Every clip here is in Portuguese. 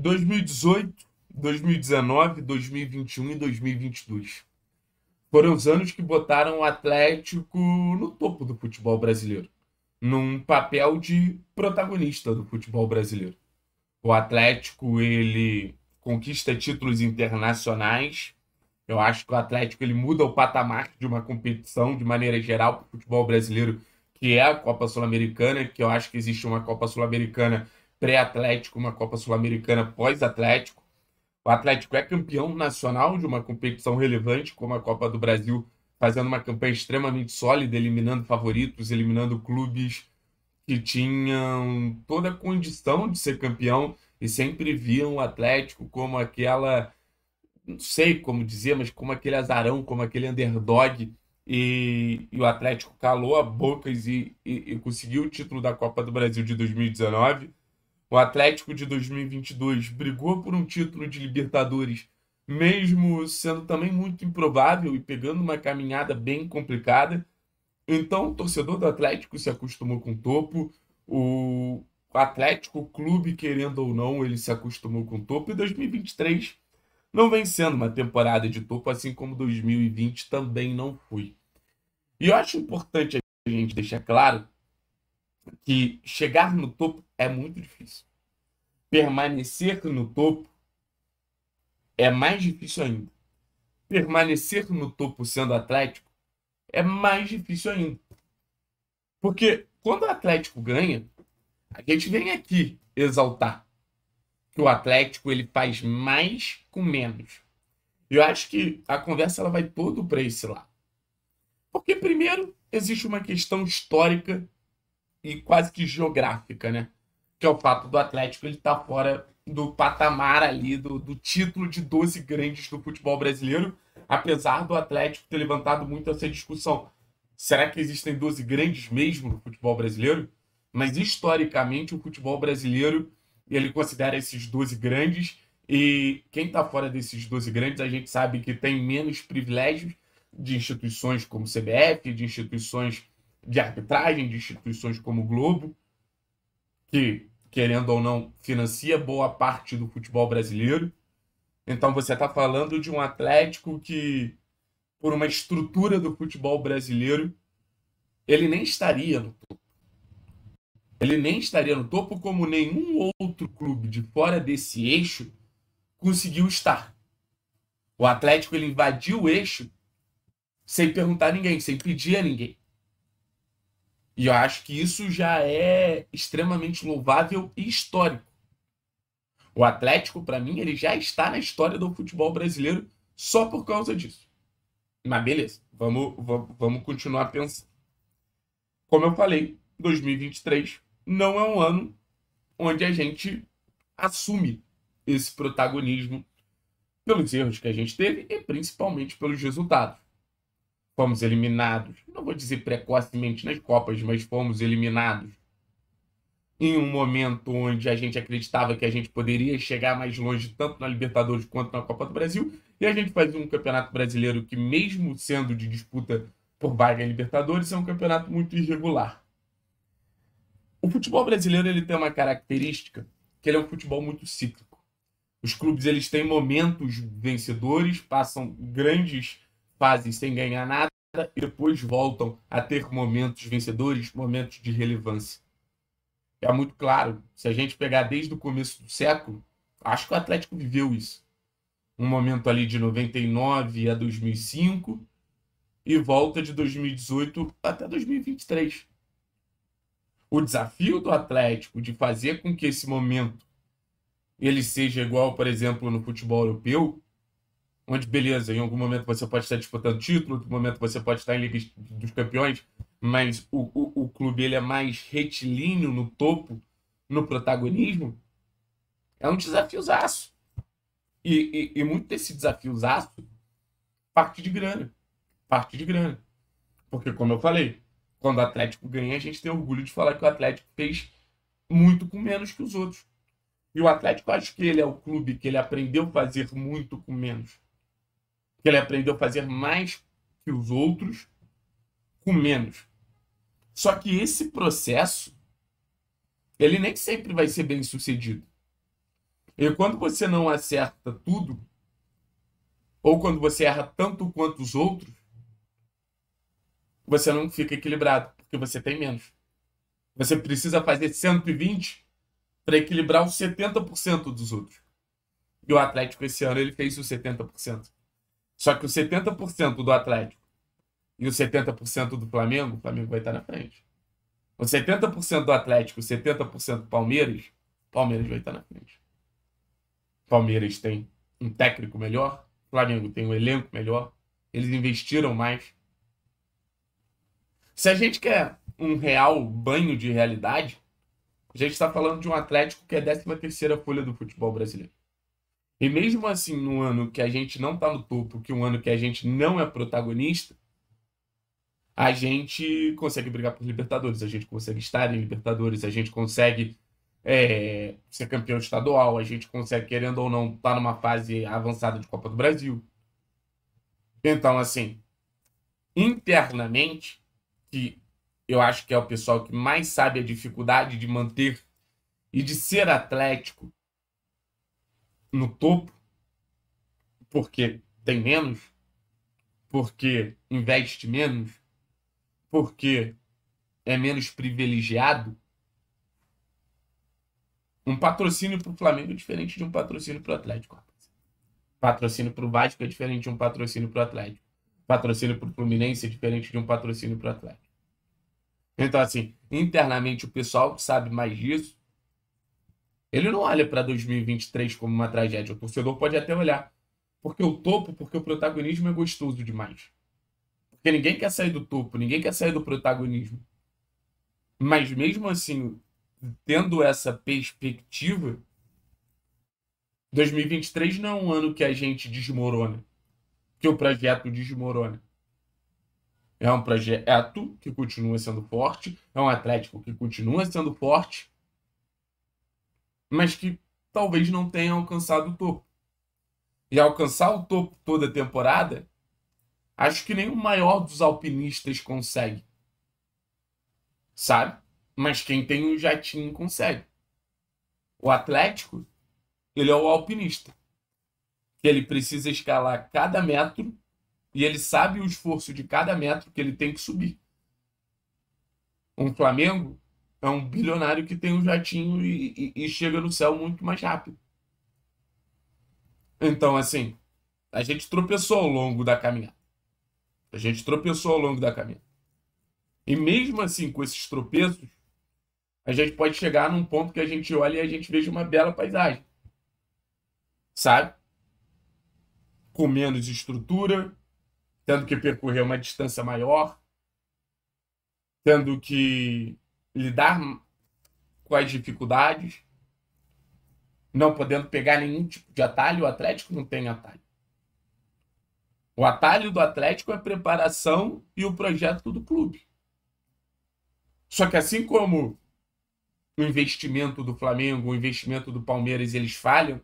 2018, 2019, 2021 e 2022 foram os anos que botaram o Atlético no topo do futebol brasileiro, num papel de protagonista do futebol brasileiro. O Atlético ele conquista títulos internacionais. Eu acho que o Atlético ele muda o patamar de uma competição de maneira geral para o futebol brasileiro, que é a Copa Sul-Americana, que eu acho que existe uma Copa Sul-Americana pré-Atlético, uma Copa Sul-Americana pós-Atlético. O Atlético é campeão nacional de uma competição relevante, como a Copa do Brasil, fazendo uma campanha extremamente sólida, eliminando favoritos, eliminando clubes que tinham toda a condição de ser campeão e sempre viam o Atlético como aquela, não sei como dizer, mas como aquele azarão, como aquele underdog. E, e o Atlético calou a bocas e, e, e conseguiu o título da Copa do Brasil de 2019 o Atlético de 2022 brigou por um título de Libertadores, mesmo sendo também muito improvável e pegando uma caminhada bem complicada. Então, o torcedor do Atlético se acostumou com o topo, o Atlético, o clube, querendo ou não, ele se acostumou com o topo, e 2023 não vem sendo uma temporada de topo, assim como 2020 também não foi. E eu acho importante a gente deixar claro que chegar no topo é muito difícil. Permanecer no topo é mais difícil ainda. Permanecer no topo sendo Atlético é mais difícil ainda. Porque quando o Atlético ganha, a gente vem aqui exaltar que o Atlético ele faz mais com menos. Eu acho que a conversa ela vai todo para esse lado. Porque primeiro existe uma questão histórica e quase que geográfica, né? Que é o fato do Atlético ele tá fora do patamar ali do, do título de 12 grandes do futebol brasileiro, apesar do Atlético ter levantado muito essa discussão. Será que existem 12 grandes mesmo no futebol brasileiro? Mas historicamente o futebol brasileiro ele considera esses 12 grandes e quem está fora desses 12 grandes a gente sabe que tem menos privilégios de instituições como CBF, de instituições de arbitragem de instituições como o Globo, que, querendo ou não, financia boa parte do futebol brasileiro. Então você está falando de um Atlético que, por uma estrutura do futebol brasileiro, ele nem estaria no topo. Ele nem estaria no topo como nenhum outro clube de fora desse eixo conseguiu estar. O Atlético ele invadiu o eixo sem perguntar a ninguém, sem pedir a ninguém. E eu acho que isso já é extremamente louvável e histórico. O Atlético, para mim, ele já está na história do futebol brasileiro só por causa disso. Mas beleza, vamos, vamos, vamos continuar pensando. Como eu falei, 2023 não é um ano onde a gente assume esse protagonismo pelos erros que a gente teve e principalmente pelos resultados fomos eliminados. Não vou dizer precocemente nas Copas, mas fomos eliminados em um momento onde a gente acreditava que a gente poderia chegar mais longe, tanto na Libertadores quanto na Copa do Brasil, e a gente faz um campeonato brasileiro que, mesmo sendo de disputa por vaga em Libertadores, é um campeonato muito irregular. O futebol brasileiro ele tem uma característica que ele é um futebol muito cíclico. Os clubes eles têm momentos vencedores, passam grandes fazem sem ganhar nada e depois voltam a ter momentos vencedores, momentos de relevância. É muito claro, se a gente pegar desde o começo do século, acho que o Atlético viveu isso. Um momento ali de 99 a 2005 e volta de 2018 até 2023. O desafio do Atlético de fazer com que esse momento ele seja igual, por exemplo, no futebol europeu, onde, beleza, em algum momento você pode estar disputando título, em outro momento você pode estar em Liga dos Campeões, mas o, o, o clube ele é mais retilíneo no topo, no protagonismo. É um desafiozaço. E, e, e muito desse desafiozaço parte de grana. Parte de grana. Porque, como eu falei, quando o Atlético ganha, a gente tem orgulho de falar que o Atlético fez muito com menos que os outros. E o Atlético, acho que ele é o clube que ele aprendeu a fazer muito com menos que ele aprendeu a fazer mais que os outros com menos. Só que esse processo, ele nem sempre vai ser bem sucedido. E quando você não acerta tudo, ou quando você erra tanto quanto os outros, você não fica equilibrado, porque você tem menos. Você precisa fazer 120 para equilibrar os 70% dos outros. E o Atlético esse ano ele fez os 70%. Só que os 70% do Atlético e os 70% do Flamengo, o Flamengo vai estar na frente. Os 70% do Atlético, 70% do Palmeiras, Palmeiras vai estar na frente. Palmeiras tem um técnico melhor, Flamengo tem um elenco melhor, eles investiram mais. Se a gente quer um real banho de realidade, a gente está falando de um Atlético que é a 13 terceira folha do futebol brasileiro. E mesmo assim, num ano que a gente não está no topo, que um ano que a gente não é protagonista, a gente consegue brigar por Libertadores, a gente consegue estar em Libertadores, a gente consegue é, ser campeão estadual, a gente consegue, querendo ou não, estar tá numa fase avançada de Copa do Brasil. Então, assim, internamente, que eu acho que é o pessoal que mais sabe a dificuldade de manter e de ser atlético no topo, porque tem menos, porque investe menos, porque é menos privilegiado. Um patrocínio para o Flamengo é diferente de um patrocínio para o Atlético. Patrocínio para o Vasco é diferente de um patrocínio para o Atlético. Patrocínio para o Fluminense é diferente de um patrocínio para o Atlético. Então, assim, internamente o pessoal que sabe mais disso ele não olha para 2023 como uma tragédia. O torcedor pode até olhar. Porque o topo, porque o protagonismo é gostoso demais. Porque ninguém quer sair do topo, ninguém quer sair do protagonismo. Mas mesmo assim, tendo essa perspectiva, 2023 não é um ano que a gente desmorona, que o projeto desmorona. É um projeto que continua sendo forte, é um Atlético que continua sendo forte, mas que talvez não tenha alcançado o topo. E alcançar o topo toda a temporada, acho que nem o maior dos alpinistas consegue. Sabe? Mas quem tem um jatinho consegue. O Atlético, ele é o alpinista. Que ele precisa escalar cada metro e ele sabe o esforço de cada metro que ele tem que subir. Um Flamengo é um bilionário que tem um jatinho e, e, e chega no céu muito mais rápido. Então, assim, a gente tropeçou ao longo da caminhada. A gente tropeçou ao longo da caminhada. E mesmo assim, com esses tropeços, a gente pode chegar num ponto que a gente olha e a gente veja uma bela paisagem. Sabe? Com menos estrutura, tendo que percorrer uma distância maior, tendo que lidar com as dificuldades, não podendo pegar nenhum tipo de atalho. O Atlético não tem atalho. O atalho do Atlético é a preparação e o projeto do clube. Só que assim como o investimento do Flamengo, o investimento do Palmeiras, eles falham,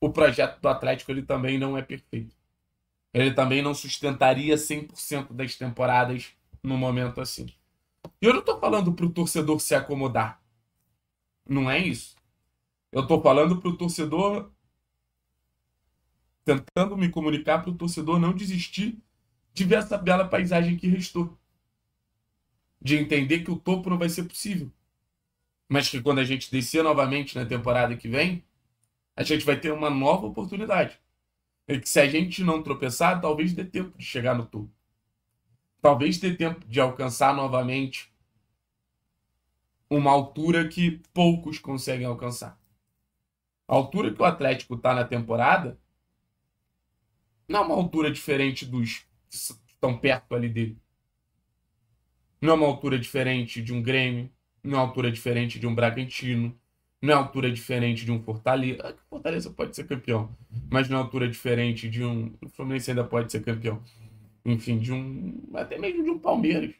o projeto do Atlético ele também não é perfeito. Ele também não sustentaria 100% das temporadas num momento assim. E eu não estou falando para o torcedor se acomodar. Não é isso. Eu estou falando para o torcedor. Tentando me comunicar para o torcedor não desistir de ver essa bela paisagem que restou. De entender que o topo não vai ser possível. Mas que quando a gente descer novamente na temporada que vem, a gente vai ter uma nova oportunidade. E que se a gente não tropeçar, talvez dê tempo de chegar no topo talvez ter tempo de alcançar novamente uma altura que poucos conseguem alcançar. A altura que o Atlético está na temporada não é uma altura diferente dos que estão perto ali dele. Não é uma altura diferente de um Grêmio, não é uma altura diferente de um Bragantino, não é uma altura diferente de um Fortaleza. Ah, Fortaleza pode ser campeão, mas não é uma altura diferente de um. O Fluminense ainda pode ser campeão enfim, de um. até mesmo de um Palmeiras.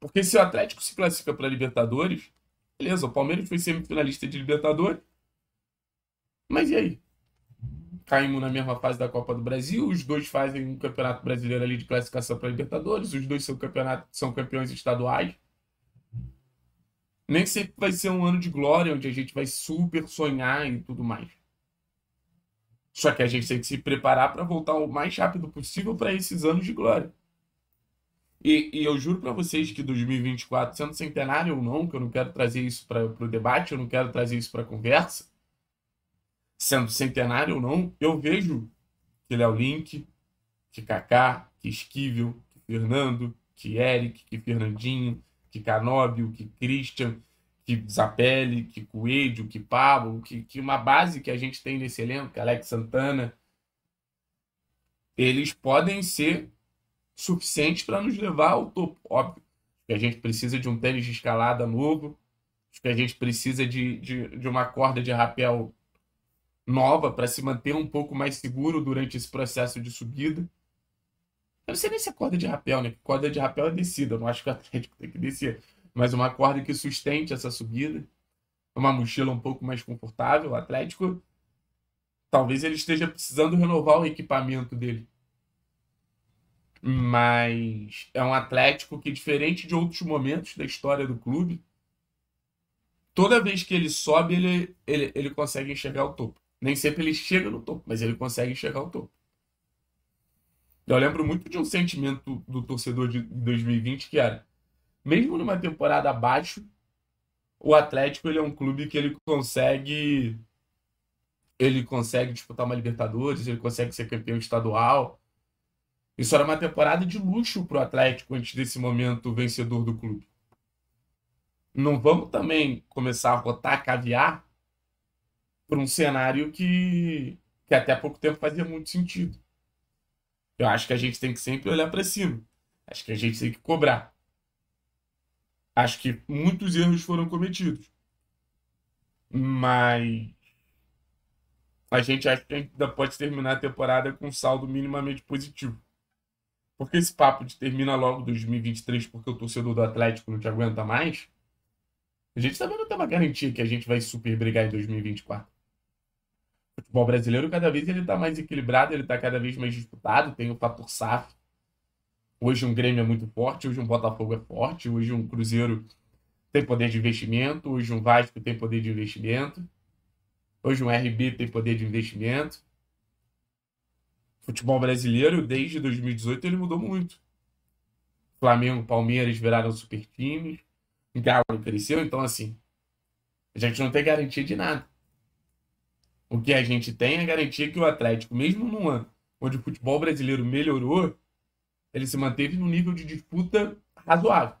Porque se o Atlético se classifica para Libertadores, beleza, o Palmeiras foi semifinalista de Libertadores. Mas e aí? Caímos na mesma fase da Copa do Brasil, os dois fazem um campeonato brasileiro ali de classificação para Libertadores, os dois são, campeonato, são campeões estaduais. Nem sempre vai ser um ano de glória, onde a gente vai super sonhar e tudo mais. Só que a gente tem que se preparar para voltar o mais rápido possível para esses anos de glória. E, e eu juro para vocês que 2024, sendo centenário ou não, que eu não quero trazer isso para o debate, eu não quero trazer isso para a conversa, sendo centenário ou não, eu vejo que Léo Link, que Kaká, que Esquivel, que Fernando, que Eric, que Fernandinho, que Canóbio, que Christian, que Zapelli, que Coelho, que Pablo, que, que uma base que a gente tem nesse elenco, é Alex Santana, eles podem ser suficientes para nos levar ao topo. Óbvio que a gente precisa de um tênis de escalada novo, que a gente precisa de, de, de uma corda de rapel nova para se manter um pouco mais seguro durante esse processo de subida. Eu não sei nem se é corda de rapel, né? Corda de rapel é descida, eu não acho que o Atlético tem que descer mas uma corda que sustente essa subida, uma mochila um pouco mais confortável. O Atlético, talvez ele esteja precisando renovar o equipamento dele. Mas é um Atlético que, diferente de outros momentos da história do clube, toda vez que ele sobe, ele, ele, ele consegue enxergar o topo. Nem sempre ele chega no topo, mas ele consegue enxergar o topo. Eu lembro muito de um sentimento do torcedor de 2020 que era: mesmo numa temporada abaixo, o Atlético ele é um clube que ele consegue ele consegue disputar uma Libertadores, ele consegue ser campeão estadual. Isso era uma temporada de luxo para o Atlético antes desse momento vencedor do clube. Não vamos também começar a rotar caviar para um cenário que, que até pouco tempo fazia muito sentido. Eu acho que a gente tem que sempre olhar para cima. Acho que a gente tem que cobrar acho que muitos erros foram cometidos. Mas a gente acha que ainda pode terminar a temporada com um saldo minimamente positivo. Porque esse papo de termina logo 2023 porque o torcedor do Atlético não te aguenta mais, a gente também não tem uma garantia que a gente vai super brigar em 2024. O futebol brasileiro, cada vez ele está mais equilibrado, ele está cada vez mais disputado, tem o fator SAF, Hoje um Grêmio é muito forte, hoje um Botafogo é forte, hoje um Cruzeiro tem poder de investimento, hoje um Vasco tem poder de investimento, hoje um RB tem poder de investimento. O futebol brasileiro, desde 2018, ele mudou muito. Flamengo, Palmeiras viraram super times, Galo cresceu, então assim, a gente não tem garantia de nada. O que a gente tem é garantia que o Atlético, mesmo num ano onde o futebol brasileiro melhorou, ele se manteve no nível de disputa razoável.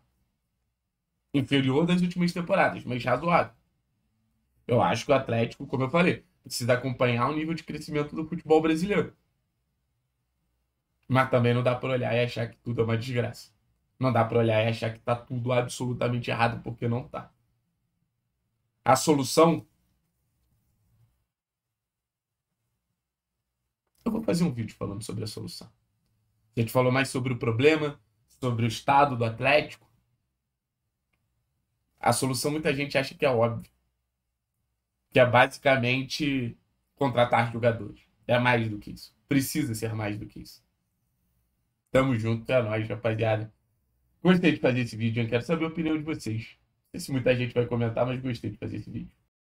Inferior das últimas temporadas, mas razoável. Eu acho que o Atlético, como eu falei, precisa acompanhar o nível de crescimento do futebol brasileiro. Mas também não dá para olhar e achar que tudo é uma desgraça. Não dá para olhar e achar que tá tudo absolutamente errado, porque não tá. A solução. Eu vou fazer um vídeo falando sobre a solução. A gente falou mais sobre o problema, sobre o estado do Atlético. A solução muita gente acha que é óbvia. Que é basicamente contratar jogadores. É mais do que isso. Precisa ser mais do que isso. Tamo junto, é nóis, rapaziada. Gostei de fazer esse vídeo, eu quero saber a opinião de vocês. Não sei se muita gente vai comentar, mas gostei de fazer esse vídeo.